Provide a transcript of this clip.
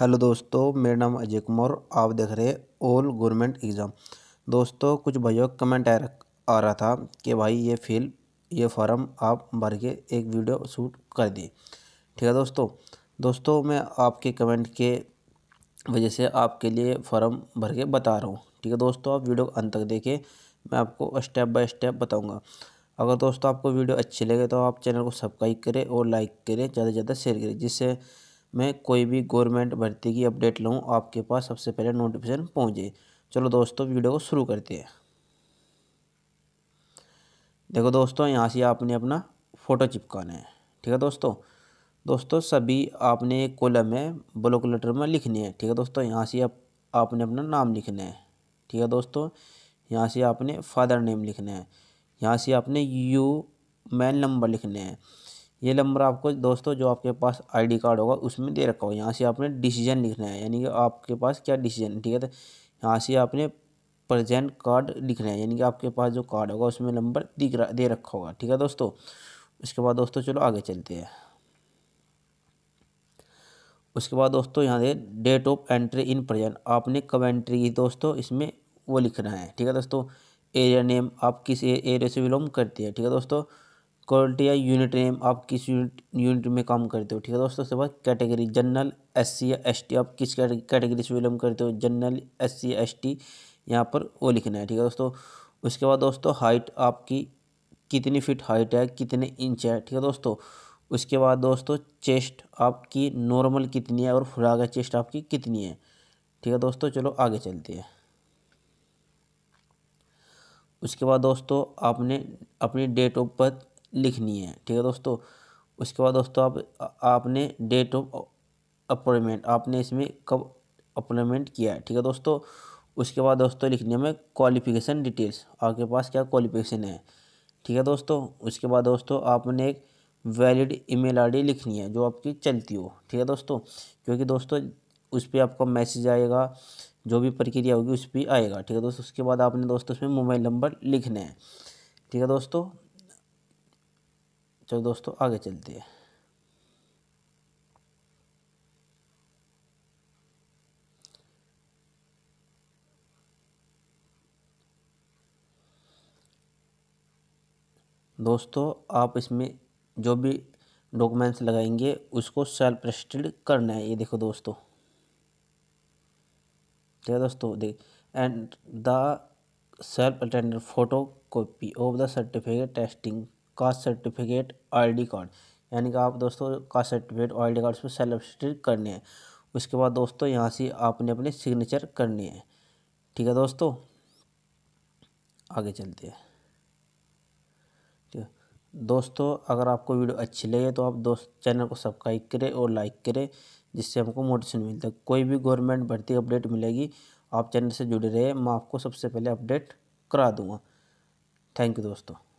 hello दोस्तों मेरा नाम अजय कुमार आप देख रहे ऑल गवर्नमेंट एग्ज़ाम दोस्तों कुछ भाइयों कमेंट आ आ रहा था कि भाई ये फील ये फॉर्म आप भर के एक वीडियो शूट कर दिए ठीक है दोस्तों दोस्तों मैं आपके कमेंट के वजह से आपके लिए फॉर्म भर के बता रहा हूँ ठीक है दोस्तों आप वीडियो को अंत तक देखें मैं आपको स्टेप बाय स्टेप बताऊँगा अगर दोस्तों आपको वीडियो अच्छी लगे तो आप चैनल को सब्सक्राइब करें और लाइक करें ज़्यादा से ज़्यादा शेयर करें जिससे मैं कोई भी गवर्नमेंट भर्ती की अपडेट लूँ आपके पास सबसे पहले नोटिफिकेशन पहुँचे चलो दोस्तों वीडियो को शुरू करते हैं देखो दोस्तों यहाँ से आपने अपना फ़ोटो चिपकाना है ठीक है दोस्तों दोस्तों सभी आपने एक कॉलम है ब्लॉक लेटर में लिखनी है ठीक है दोस्तों यहाँ से आप आपने अपना नाम लिखना है ठीक है दोस्तों यहाँ से आपने फादर नेम लिखना है यहाँ से आपने यू मैन नंबर लिखने हैं ये नंबर आपको दोस्तों जो आपके पास आईडी कार्ड होगा उसमें दे रखा हो यहाँ से आपने डिसीजन लिखना है यानी कि आपके पास क्या डिसीजन ठीक है तो यहाँ से आपने प्रजेंट कार्ड लिखना है यानी कि आपके पास जो कार्ड होगा उसमें नंबर दिख रहा दे रखा होगा ठीक है दोस्तों उसके बाद दोस्तों चलो आगे चलते हैं उसके बाद दोस्तों यहाँ the date of entry in present आपने कब एंट्री की दोस्तों इसमें वो लिखना है ठीक है दोस्तों एरिया नेम आप किस एरिया से बिलोंग करते हैं ठीक है दोस्तों क्वालिटी या यूनिट नेम आप किस यूनिट यूनिट में काम करते हो ठीक है दोस्तों उसके बाद कैटेगरी जनरल एस सी या एस टी आप किस कैटेगरी से बिलोंग करते हो general S C S T यहाँ पर वो लिखना है ठीक है दोस्तों उसके बाद दोस्तों हाइट आपकी कितनी फिट हाइट है कितने इंच है ठीक है दोस्तों उसके बाद दोस्तों चेस्ट आपकी नॉर्मल कितनी है और है चेस्ट आपकी कितनी है ठीक है दोस्तों चलो आगे चलते हैं उसके बाद दोस्तों आपने अपनी डेट ऑफ बर्थ लिखनी है ठीक है दोस्तों उसके बाद दोस्तों आप आपने डेट ऑफ अपॉइंटमेंट आपने इसमें कब अपॉइंटमेंट किया है ठीक है दोस्तों उसके बाद दोस्तों लिखने में क्वालिफिकेशन डिटेल्स आपके पास क्या क्वालिफिकेशन है ठीक है दोस्तों उसके बाद दोस्तों आपने एक वैलिड ईमेल आईडी लिखनी है जो आपकी चलती हो ठीक है दोस्तों क्योंकि दोस्तों उस पर आपका मैसेज आएगा जो भी प्रक्रिया होगी उस पर आएगा ठीक है दोस्तों उसके बाद आपने दोस्तों उसमें मोबाइल नंबर लिखना है ठीक है दोस्तों चलो दोस्तों आगे चलते हैं दोस्तों आप इसमें जो भी डॉक्यूमेंट्स लगाएंगे उसको सेल्फ रजिस्टर्ड करना है ये देखो दोस्तों ठीक है दोस्तों देख and the self attended photo copy of the certificate testing caste certificate ID card यानी कि आप दोस्तों कास्ट सर्टिफिकेट डी कार्ड पर सेलेब्रेट करने हैं उसके बाद दोस्तों यहाँ से आपने अपने सिग्नेचर करने हैं ठीक है दोस्तों आगे चलते हैं ठीक है दोस्तों अगर आपको वीडियो अच्छी लगे तो आप दोस्त चैनल को सब्सक्राइब करें और लाइक करें जिससे हमको मोटिवेशन मिलता है कोई भी गवर्नमेंट भर्ती अपडेट मिलेगी आप चैनल से जुड़े रहे मैं आपको सबसे पहले अपडेट करा दूंगा थैंक यू दोस्तों